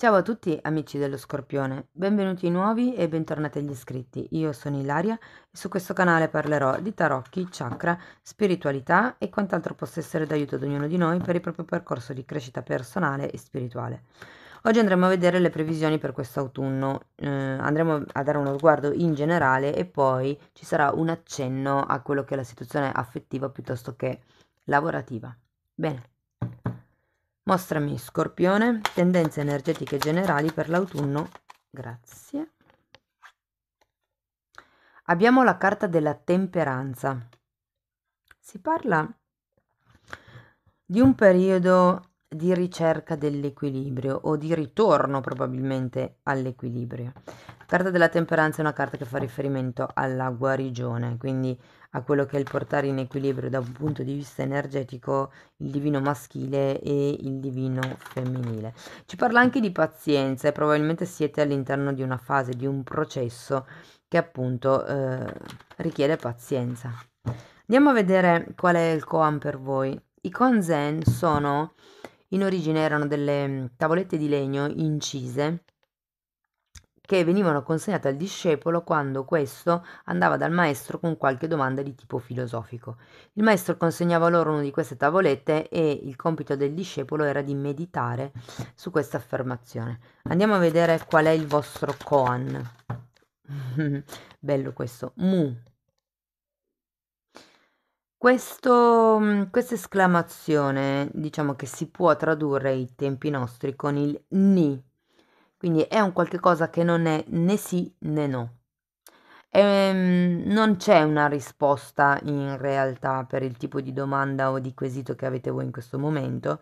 Ciao a tutti amici dello Scorpione, benvenuti nuovi e bentornati agli iscritti. Io sono Ilaria e su questo canale parlerò di tarocchi, chakra, spiritualità e quant'altro possa essere d'aiuto ad ognuno di noi per il proprio percorso di crescita personale e spirituale. Oggi andremo a vedere le previsioni per quest'autunno, eh, andremo a dare uno sguardo in generale e poi ci sarà un accenno a quello che è la situazione affettiva piuttosto che lavorativa. Bene. Mostrami Scorpione, tendenze energetiche generali per l'autunno. Grazie. Abbiamo la carta della temperanza. Si parla di un periodo di ricerca dell'equilibrio o di ritorno probabilmente all'equilibrio. La carta della temperanza è una carta che fa riferimento alla guarigione, quindi a quello che è il portare in equilibrio da un punto di vista energetico il divino maschile e il divino femminile. Ci parla anche di pazienza e probabilmente siete all'interno di una fase, di un processo che appunto eh, richiede pazienza. Andiamo a vedere qual è il koan per voi. I koan zen sono, in origine erano delle mm, tavolette di legno incise che venivano consegnate al discepolo quando questo andava dal maestro con qualche domanda di tipo filosofico. Il maestro consegnava loro una di queste tavolette e il compito del discepolo era di meditare su questa affermazione. Andiamo a vedere qual è il vostro koan. Bello questo. Mu. Questo, mm, questa esclamazione diciamo che si può tradurre ai tempi nostri con il ni, quindi è un qualche cosa che non è né sì né no. E, ehm, non c'è una risposta in realtà per il tipo di domanda o di quesito che avete voi in questo momento,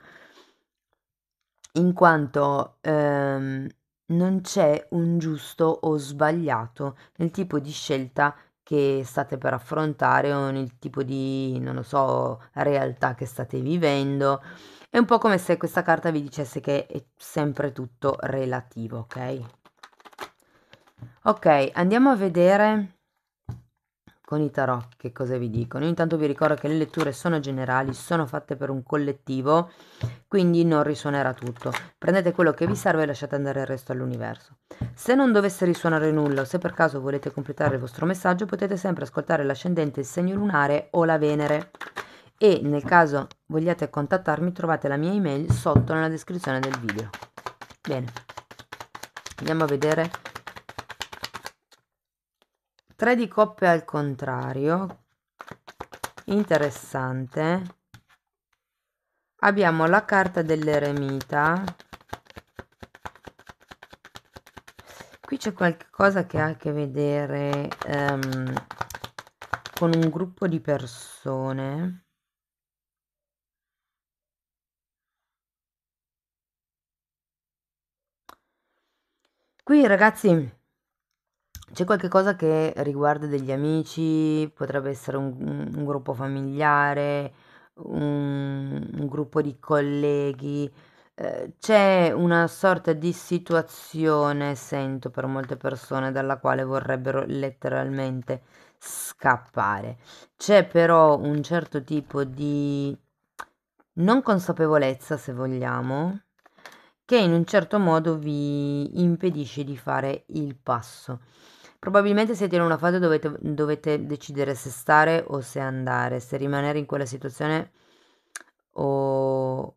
in quanto ehm, non c'è un giusto o sbagliato nel tipo di scelta che state per affrontare o nel tipo di, non lo so, realtà che state vivendo è un po' come se questa carta vi dicesse che è sempre tutto relativo, ok? Ok, andiamo a vedere con i tarocchi, che cosa vi dicono. Io intanto vi ricordo che le letture sono generali, sono fatte per un collettivo, quindi non risuonerà tutto. Prendete quello che vi serve e lasciate andare il resto all'universo. Se non dovesse risuonare nulla o se per caso volete completare il vostro messaggio, potete sempre ascoltare l'ascendente, il segno lunare o la Venere e nel caso vogliate contattarmi trovate la mia email sotto nella descrizione del video. Bene, andiamo a vedere 3 di coppe al contrario, interessante. Abbiamo la carta dell'eremita. Qui c'è qualcosa che ha a che vedere um, con un gruppo di persone. Qui ragazzi c'è qualcosa che riguarda degli amici, potrebbe essere un, un gruppo familiare, un, un, gruppo di colleghi, eh, c'è una sorta di situazione, sento per molte persone, dalla quale vorrebbero letteralmente scappare. C'è però un certo tipo di non consapevolezza, se vogliamo, che in un certo modo vi impedisce di fare il passo. Probabilmente siete in una fase dove dovete, dovete decidere se stare o se andare, se rimanere in quella situazione o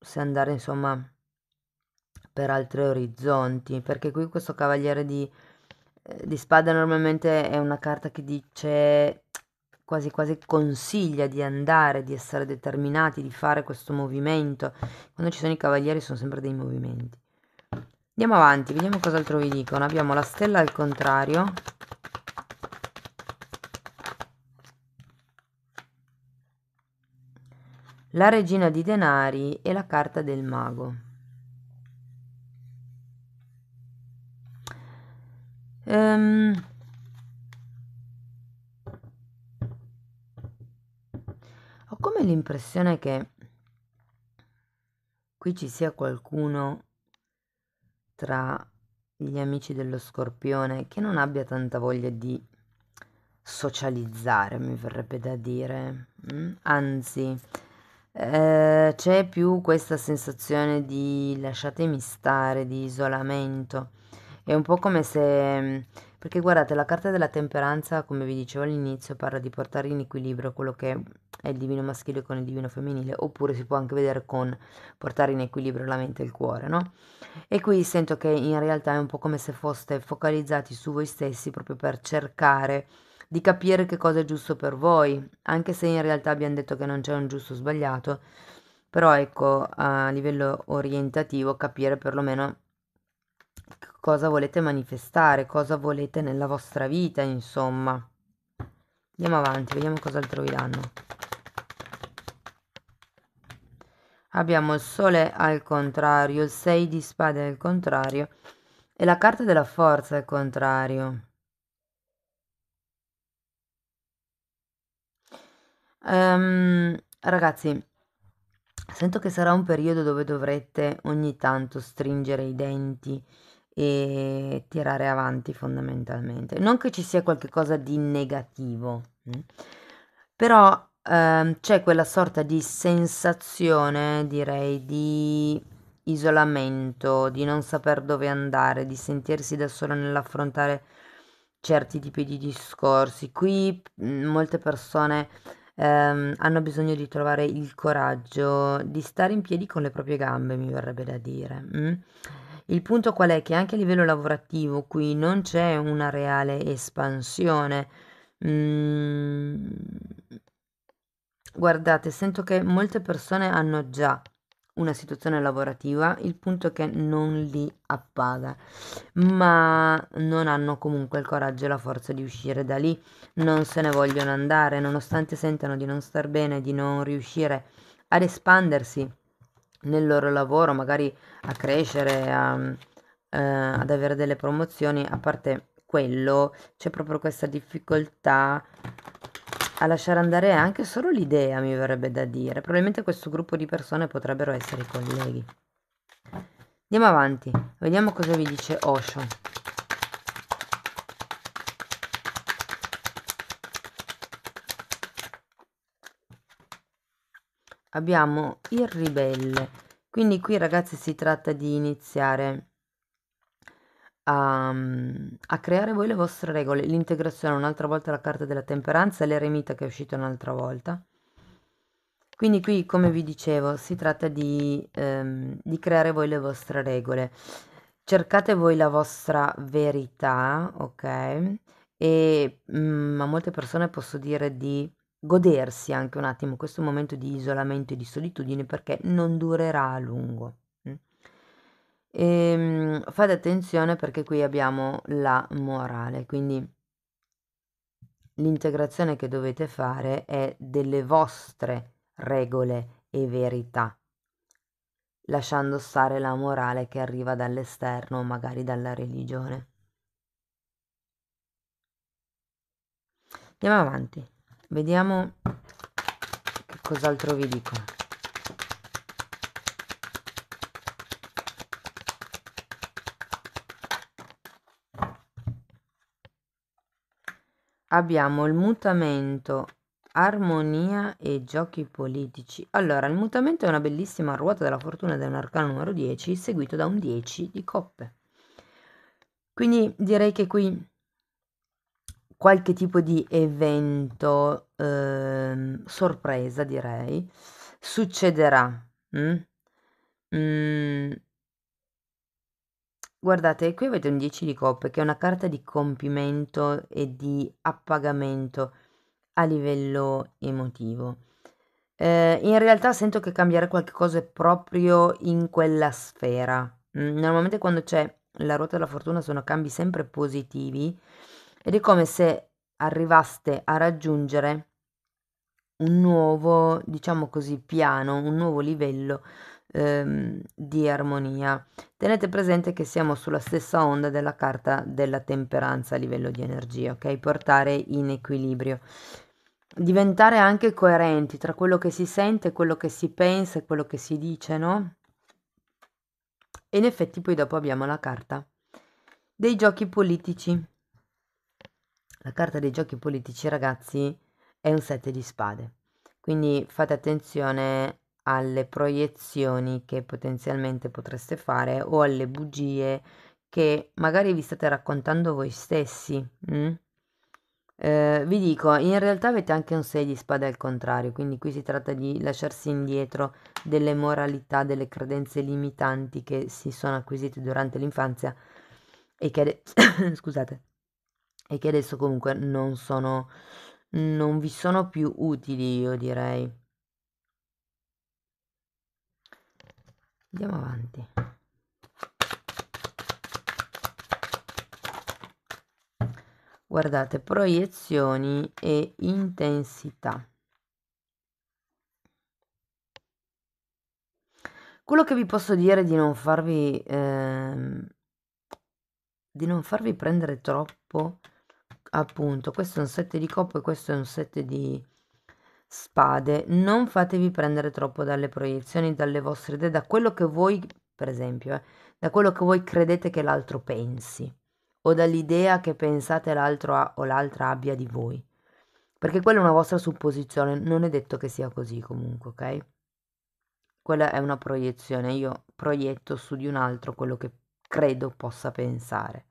se andare insomma per altri orizzonti, perché qui questo cavaliere di, eh, di spada normalmente è una carta che dice quasi quasi consiglia di andare, di essere determinati, di fare questo movimento. Quando ci sono i cavalieri sono sempre dei movimenti. Andiamo avanti, vediamo cos'altro vi dicono. Abbiamo la stella al contrario. La regina di denari e la carta del mago. Ehm, me l'impressione che qui ci sia qualcuno tra gli amici dello scorpione che non abbia tanta voglia di socializzare, mi verrebbe da dire. Mm? Anzi, eh, c'è più questa sensazione di lasciatemi stare, di isolamento. È un po' come se mm, perché guardate, la carta della temperanza, come vi dicevo all'inizio, parla di portare in equilibrio quello che è il divino maschile con il divino femminile, oppure si può anche vedere con portare in equilibrio la mente e il cuore, no? E qui sento che in realtà è un po' come se foste focalizzati su voi stessi proprio per cercare di capire che cosa è giusto per voi, anche se in realtà abbiamo detto che non c'è un giusto o sbagliato, però ecco, a livello orientativo capire perlomeno cosa volete manifestare, cosa volete nella vostra vita, insomma. Andiamo avanti, vediamo cosa altro vi danno. Abbiamo il sole al contrario, il 6 di spade al contrario e la carta della forza al contrario. Um, ragazzi, Sento che sarà un periodo dove dovrete ogni tanto stringere i denti e tirare avanti fondamentalmente. Non che ci sia qualcosa di negativo, mm? però ehm, c'è quella sorta di sensazione, direi, di isolamento, di non saper dove andare, di sentirsi da solo nell'affrontare certi tipi di discorsi. Qui mm, molte persone ehm, hanno bisogno di trovare il coraggio di stare in piedi con le proprie gambe, mi verrebbe da dire. mm? Il punto qual è? Che anche a livello lavorativo qui non c'è una reale espansione. Mm, Guardate, sento che molte persone hanno già una situazione lavorativa, il punto è che non li appaga, ma non hanno comunque il coraggio e la forza di uscire da lì, non se ne vogliono andare, nonostante sentano di non star bene, di non riuscire ad espandersi nel loro lavoro, magari a crescere, a, eh, ad avere delle promozioni, a parte quello c'è proprio questa difficoltà a lasciare andare anche solo l'idea, mi verrebbe da dire. Probabilmente questo gruppo di persone potrebbero essere i colleghi. Andiamo avanti, vediamo cosa vi dice Osho. Abbiamo il ribelle, quindi qui ragazzi si tratta di iniziare a, mm, a creare voi le vostre regole, l'integrazione, un'altra volta la carta della temperanza e l'eremita che è uscita un'altra volta. Quindi qui, come vi dicevo, si tratta di, ehm, di creare voi le vostre regole. Cercate voi la vostra verità, ok? E mh, mm, a molte persone posso dire di godersi anche un attimo questo momento di isolamento e di solitudine perché non durerà a lungo. E, ehm, fate attenzione perché qui abbiamo la morale, quindi l'integrazione che dovete fare è delle vostre regole e verità, lasciando stare la morale che arriva dall'esterno, magari dalla religione. Andiamo avanti, vediamo che cos'altro vi dico. abbiamo il mutamento armonia e giochi politici. Allora, il mutamento è una bellissima ruota della fortuna ed è un arcano numero 10, seguito da un 10 di coppe. Quindi direi che qui qualche tipo di evento eh, sorpresa, direi, succederà. Mm? Mm, Guardate, qui avete un 10 di coppe, che è una carta di compimento e di appagamento a livello emotivo. Eh, in realtà sento che cambiare qualcosa è proprio in quella sfera. Mm, normalmente quando c'è la ruota della fortuna sono cambi sempre positivi ed è come se arrivaste a raggiungere un nuovo, diciamo così, piano, un nuovo livello ehm, di armonia. Tenete presente che siamo sulla stessa onda della carta della temperanza a livello di energia, ok? Portare in equilibrio. Diventare anche coerenti tra quello che si sente, quello che si pensa e quello che si dice, no? E in effetti poi dopo abbiamo la carta dei giochi politici. La carta dei giochi politici, ragazzi, è un sette di spade. Quindi fate attenzione alle proiezioni che potenzialmente potreste fare o alle bugie che magari vi state raccontando voi stessi. Mm? Eh, vi dico, in realtà avete anche un 6 di spada al contrario, quindi qui si tratta di lasciarsi indietro delle moralità, delle credenze limitanti che si sono acquisite durante l'infanzia e che, scusate, e che adesso comunque non sono, non vi sono più utili, io direi. andiamo avanti guardate proiezioni e intensità quello che vi posso dire è di non farvi eh, di non farvi prendere troppo appunto questo è un set di coppa e questo è un set di Spade, non fatevi prendere troppo dalle proiezioni, dalle vostre idee, da quello che voi, per esempio, eh, da quello che voi credete che l'altro pensi o dall'idea che pensate l'altro ha, o l'altra abbia di voi. Perché quella è una vostra supposizione, non è detto che sia così comunque, ok? Quella è una proiezione, io proietto su di un altro quello che credo possa pensare.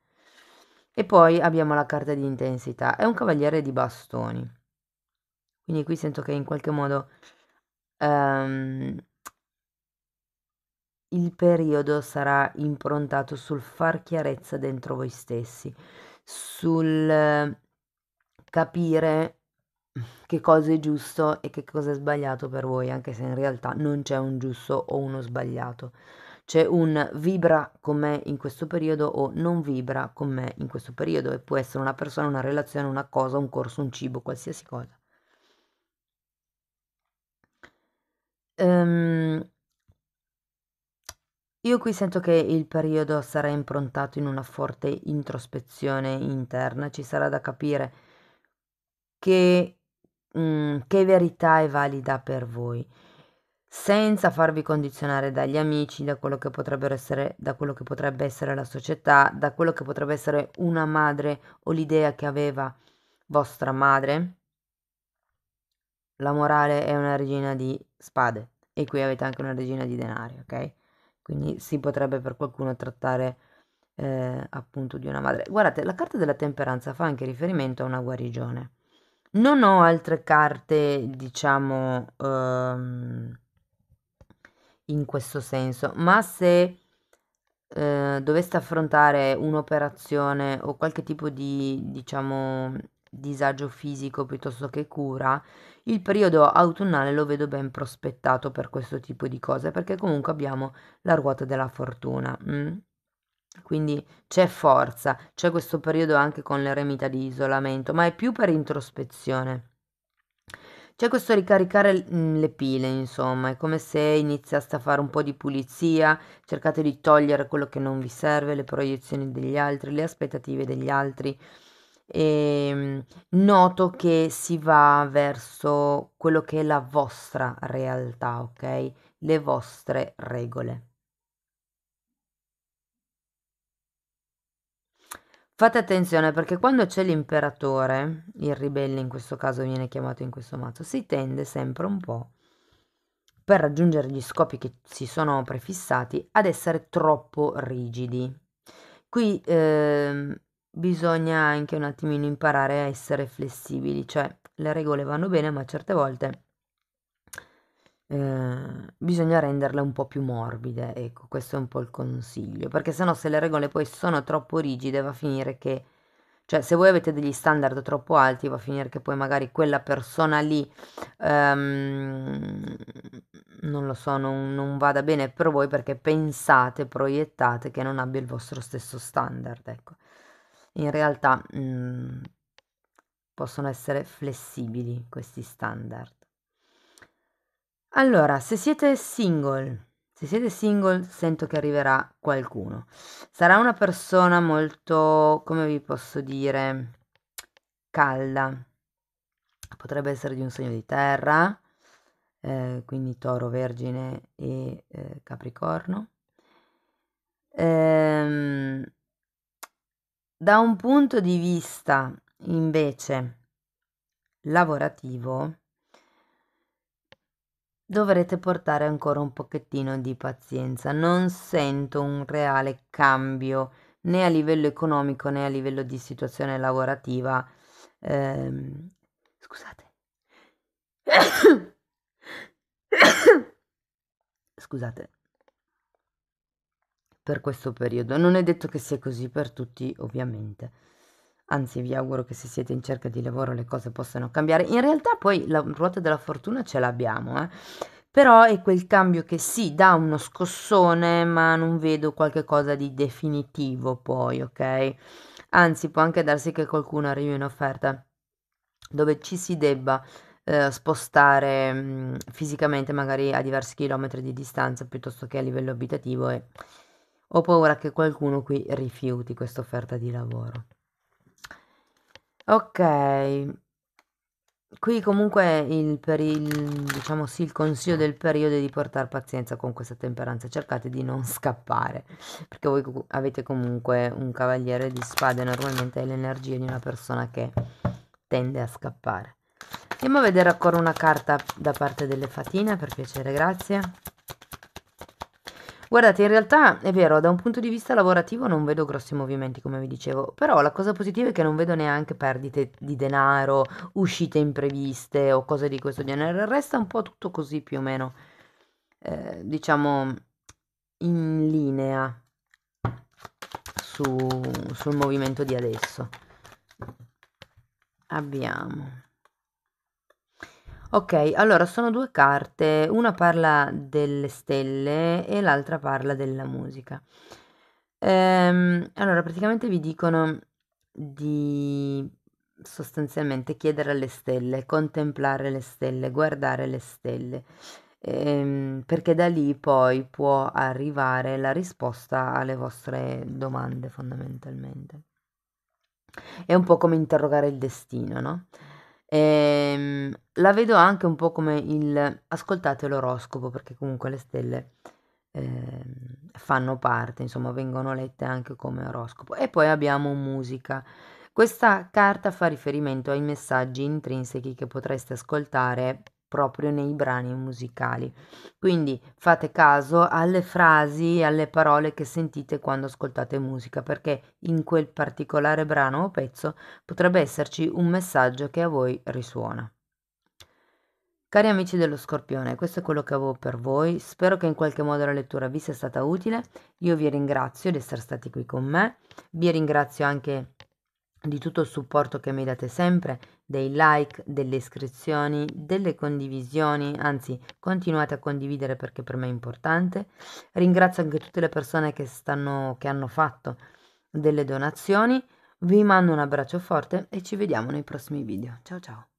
E poi abbiamo la carta di intensità, è un cavaliere di bastoni. Quindi qui sento che in qualche modo um, il periodo sarà improntato sul far chiarezza dentro voi stessi, sul ehm, capire che cosa è giusto e che cosa è sbagliato per voi, anche se in realtà non c'è un giusto o uno sbagliato. C'è un vibra con me in questo periodo o non vibra con me in questo periodo e può essere una persona, una relazione, una cosa, un corso, un cibo, qualsiasi cosa. Ehm, io qui sento che il periodo sarà improntato in una forte introspezione interna, ci sarà da capire che, mh, mhmm, che verità è valida per voi, senza farvi condizionare dagli amici, da quello, essere, da quello che potrebbe essere la società, da quello che potrebbe essere una madre o l'idea che aveva vostra madre la morale è una regina di spade e qui avete anche una regina di denari, ok? Quindi si potrebbe per qualcuno trattare eh, appunto di una madre. Guardate, la carta della temperanza fa anche riferimento a una guarigione. Non ho altre carte, diciamo, ehm, in questo senso, ma se eh, doveste affrontare un'operazione o qualche tipo di, diciamo, disagio fisico piuttosto che cura, il periodo autunnale lo vedo ben prospettato per questo tipo di cose, perché comunque abbiamo la ruota della fortuna. Mm? Quindi c'è forza, c'è questo periodo anche con l'eremita di isolamento, ma è più per introspezione. C'è questo ricaricare mm, le pile, insomma, è come se iniziaste a fare un po' di pulizia, cercate di togliere quello che non vi serve, le proiezioni degli altri, le aspettative degli altri ehm, noto che si va verso quello che è la vostra realtà, ok? Le vostre regole. Fate attenzione perché quando c'è l'imperatore, il ribelle in questo caso viene chiamato in questo mazzo, si tende sempre un po' per raggiungere gli scopi che si sono prefissati ad essere troppo rigidi. Qui eh, Bisogna anche un attimino imparare a essere flessibili, cioè le regole vanno bene, ma certe volte eh, bisogna renderle un po' più morbide, ecco, questo è un po' il consiglio, perché sennò se le regole poi sono troppo rigide va a finire che, cioè se voi avete degli standard troppo alti va a finire che poi magari quella persona lì, ehm, non lo so, non, non vada bene per voi perché pensate, proiettate che non abbia il vostro stesso standard, ecco in realtà mh, mm, possono essere flessibili questi standard. Allora, se siete single, se siete single sento che arriverà qualcuno. Sarà una persona molto, come vi posso dire, calda. Potrebbe essere di un segno di terra, eh, quindi toro, vergine e eh, capricorno. Ehm, da un punto di vista invece lavorativo dovrete portare ancora un pochettino di pazienza. Non sento un reale cambio né a livello economico né a livello di situazione lavorativa. Eh, scusate. scusate per questo periodo. Non è detto che sia così per tutti, ovviamente. Anzi, vi auguro che se siete in cerca di lavoro le cose possano cambiare. In realtà poi la ruota della fortuna ce l'abbiamo, eh? però è quel cambio che sì, dà uno scossone, ma non vedo qualcosa di definitivo poi, ok? Anzi, può anche darsi che qualcuno arrivi in offerta dove ci si debba eh, spostare mh, mm, fisicamente magari a diversi chilometri di distanza piuttosto che a livello abitativo e ho paura che qualcuno qui rifiuti questa offerta di lavoro. Ok, qui comunque il, per il, diciamo sì, il consiglio del periodo è di portare pazienza con questa temperanza, cercate di non scappare, perché voi avete comunque un cavaliere di spade, normalmente è l'energia di una persona che tende a scappare. Andiamo a vedere ancora una carta da parte delle fatine, per piacere, grazie. Guardate, in realtà è vero, da un punto di vista lavorativo non vedo grossi movimenti, come vi dicevo, però la cosa positiva è che non vedo neanche perdite di denaro, uscite impreviste o cose di questo genere, resta un po' tutto così più o meno, eh, diciamo, in linea su, sul movimento di adesso. Abbiamo Ok, allora sono due carte, una parla delle stelle e l'altra parla della musica. Ehm, allora praticamente vi dicono di sostanzialmente chiedere alle stelle, contemplare le stelle, guardare le stelle, ehm, perché da lì poi può arrivare la risposta alle vostre domande fondamentalmente. È un po' come interrogare il destino, no? Ehm, la vedo anche un po' come il ascoltate l'oroscopo, perché comunque le stelle eh, fanno parte, insomma, vengono lette anche come oroscopo. E poi abbiamo musica. Questa carta fa riferimento ai messaggi intrinsechi che potreste ascoltare proprio nei brani musicali. Quindi fate caso alle frasi alle parole che sentite quando ascoltate musica, perché in quel particolare brano o pezzo potrebbe esserci un messaggio che a voi risuona. Cari amici dello Scorpione, questo è quello che avevo per voi, spero che in qualche modo la lettura vi sia stata utile, io vi ringrazio di essere stati qui con me, vi ringrazio anche di tutto il supporto che mi date sempre dei like, delle iscrizioni, delle condivisioni, anzi continuate a condividere perché per me è importante. Ringrazio anche tutte le persone che, stanno, che hanno fatto delle donazioni. Vi mando un abbraccio forte e ci vediamo nei prossimi video. Ciao ciao!